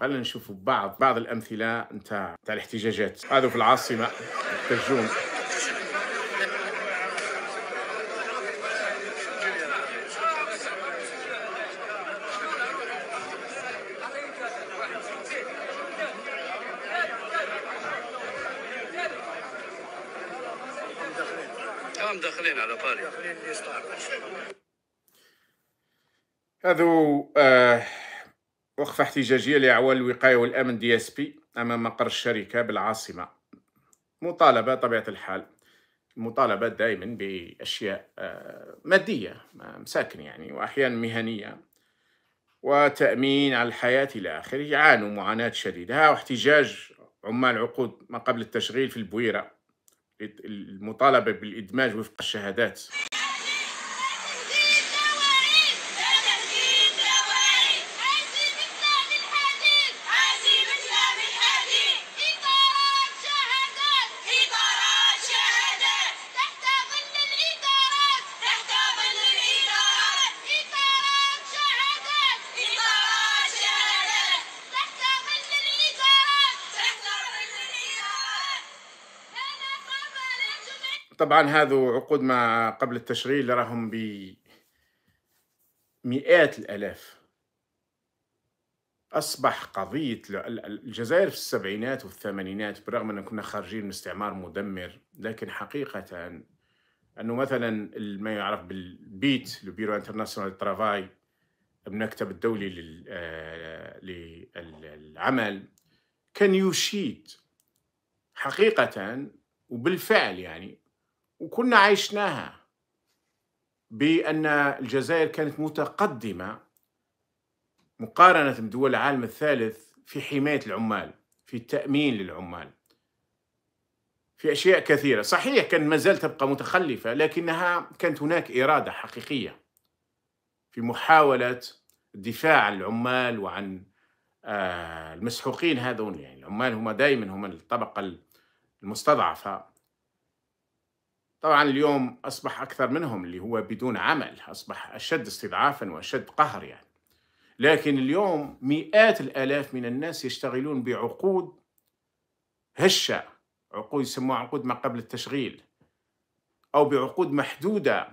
خلينا نشوف بعض بعض الامثله نتاع نتاع الاحتجاجات هذو في العاصمه يحتجون داخلين على هذو آه وقفة احتجاجية لأعوان الوقاية والأمن دي اس بي أمام مقر الشركة بالعاصمة مطالبة طبيعة الحال مطالبه دائما بأشياء آه، مادية مساكن يعني وأحيانا مهنية وتأمين على الحياة إلى آخره يعانوا معاناة شديدة واحتجاج عمال عقود ما قبل التشغيل في البويرة المطالبة بالإدماج وفق الشهادات طبعا هذا عقود ما قبل التشغيل اللي راهم ب مئات الالاف اصبح قضيه الجزائر في السبعينات والثمانينات بالرغم ان كنا خارجين من استعمار مدمر لكن حقيقه انه مثلا ما يعرف بالبيت لو بيرو انترناسيونال ترافاي المكتب الدولي للعمل آه، كان يشيد حقيقه وبالفعل يعني وكنا عشناها بأن الجزائر كانت متقدمة مقارنة بدول العالم الثالث في حماية العمال في التأمين للعمال في أشياء كثيرة صحيح كان ما زال تبقى متخلفة لكنها كانت هناك إرادة حقيقية في محاولة الدفاع عن العمال وعن آه، المسحوقين هذول يعني العمال هم دائما هم الطبقة المستضعفة طبعا اليوم أصبح أكثر منهم اللي هو بدون عمل أصبح أشد استضعافا وأشد قهر يعني لكن اليوم مئات الآلاف من الناس يشتغلون بعقود هشة عقود يسموها عقود ما قبل التشغيل أو بعقود محدودة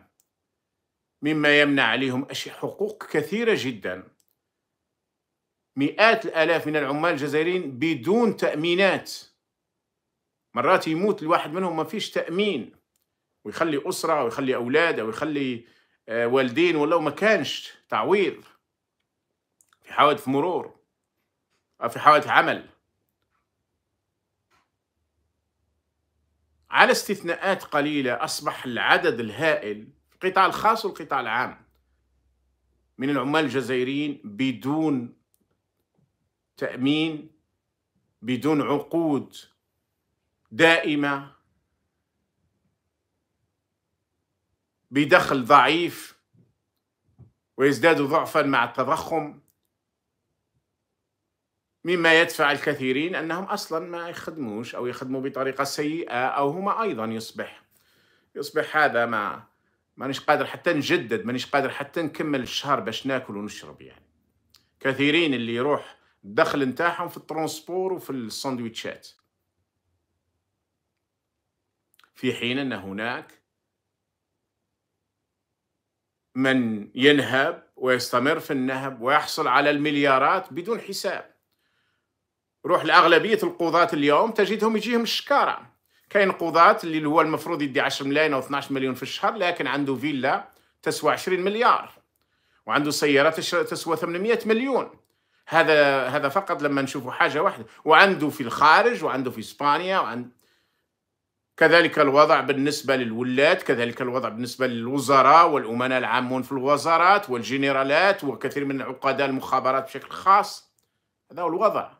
مما يمنع عليهم حقوق كثيرة جدا مئات الآلاف من العمال الجزائريين بدون تأمينات مرات يموت الواحد منهم ما فيش تأمين ويخلي أسرة ويخلي أولاد أو يخلي آه، والدين ولو ما كانش تعويض في حوادث مرور أو آه، في حوادث عمل على استثناءات قليلة أصبح العدد الهائل القطاع الخاص والقطاع العام من العمال الجزائريين بدون تأمين بدون عقود دائمة بدخل ضعيف ويزداد ضعفا مع التضخم مما يدفع الكثيرين انهم اصلا ما يخدموش او يخدموا بطريقه سيئه او هما ايضا يصبح يصبح هذا ما مانيش قادر حتى نجدد مانيش قادر حتى نكمل الشهر باش ناكل ونشرب يعني كثيرين اللي يروح الدخل نتاعهم في الترونسبور وفي الساندويتشات في حين ان هناك من ينهب ويستمر في النهب ويحصل على المليارات بدون حساب روح لاغلبيه القضاة اليوم تجدهم يجيهم الشكاره كاين قضاة اللي هو المفروض يدي 10 ملايين او 12 مليون في الشهر لكن عنده فيلا تسوى 20 مليار وعنده سياره تسوى 800 مليون هذا هذا فقط لما نشوفوا حاجه واحده وعنده في الخارج وعنده في اسبانيا وعنده كذلك الوضع بالنسبة للولات كذلك الوضع بالنسبة للوزراء والأمناء العامون في الوزارات والجنرالات وكثير من عقداء المخابرات بشكل خاص هذا هو الوضع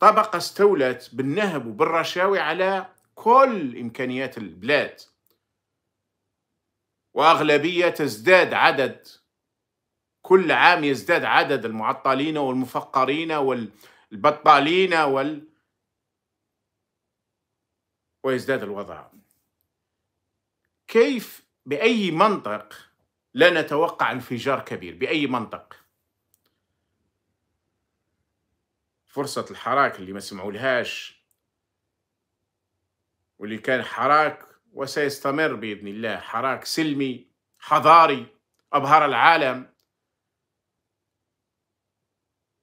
طبقة استولت بالنهب وبالرشاوي على كل إمكانيات البلاد وأغلبية تزداد عدد كل عام يزداد عدد المعطلين والمفقرين والبطالين وال ويزداد الوضع كيف بأي منطق لا نتوقع انفجار كبير بأي منطق فرصة الحراك اللي ما سمعولهاش واللي كان حراك وسيستمر بإذن الله حراك سلمي حضاري أبهر العالم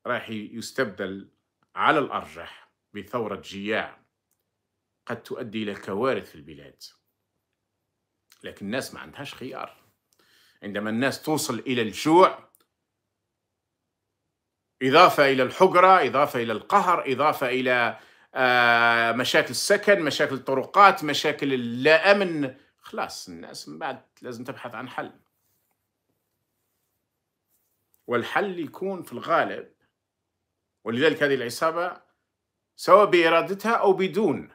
راح يستبدل على الأرجح بثورة جياع قد تؤدي إلى كوارث في البلاد لكن الناس ما عندهاش خيار عندما الناس توصل إلى الجوع إضافة إلى الحجرة إضافة إلى القهر إضافة إلى آه، مشاكل السكن مشاكل الطرقات مشاكل اللا أمن خلاص الناس من بعد لازم تبحث عن حل والحل يكون في الغالب ولذلك هذه العصابة سواء بإرادتها أو بدون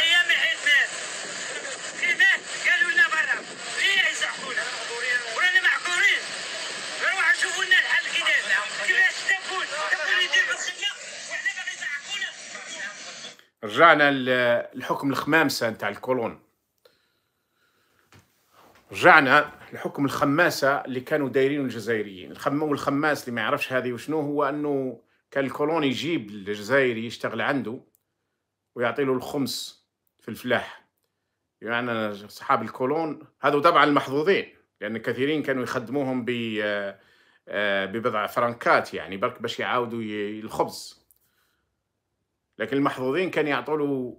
رجعنا للحكم الخمامسة نتاع الكولون رجعنا لحكم الخماسة اللي كانوا دايرين الجزائريين الخم والخماس اللي ما يعرفش هذه وشنو هو أنه كان الكولون يجيب الجزائري يشتغل عنده ويعطي له الخمس في الفلاح يعني أصحاب الكولون هذو طبعا المحظوظين لأن كثيرين كانوا يخدموهم ب آه، آه، ببضع فرنكات يعني برك باش يعاودوا الخبز لكن المحظوظين كان يعطوا له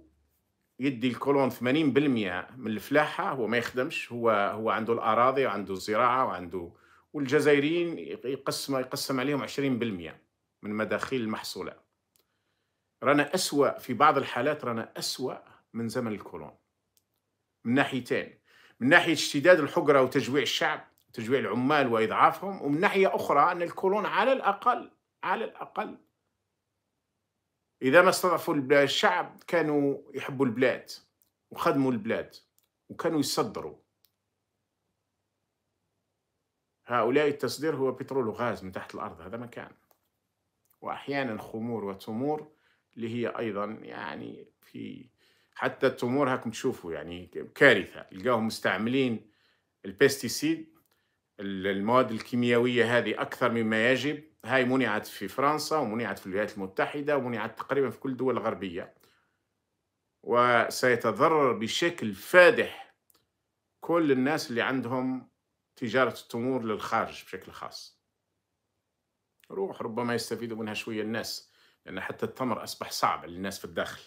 يدي الكولون 80% من الفلاحه هو ما يخدمش هو هو عنده الاراضي وعنده الزراعه وعنده والجزائريين يقسم يقسم عليهم 20% من مداخيل المحصوله رانا اسوا في بعض الحالات رانا اسوا من زمن الكولون من ناحيتين من ناحيه اشتداد الحقره وتجويع الشعب تجويع العمال واضعافهم ومن ناحيه اخرى ان الكولون على الاقل على الاقل إذا ما استضعفوا الشعب كانوا يحبوا البلاد وخدموا البلاد وكانوا يصدروا هؤلاء التصدير هو بترول وغاز من تحت الأرض هذا مكان وأحيانا خمور وتمور اللي هي أيضا يعني في حتى التمور هاكم تشوفوا يعني كارثة لقاهم مستعملين البيستيسيد المواد الكيميائية هذه أكثر مما يجب هاي منعت في فرنسا ومنعت في الولايات المتحدة ومنعت تقريبا في كل الدول الغربية وسيتضرر بشكل فادح كل الناس اللي عندهم تجارة التمور للخارج بشكل خاص روح ربما يستفيدوا منها شوية الناس لأن حتى التمر أصبح صعب للناس في الداخل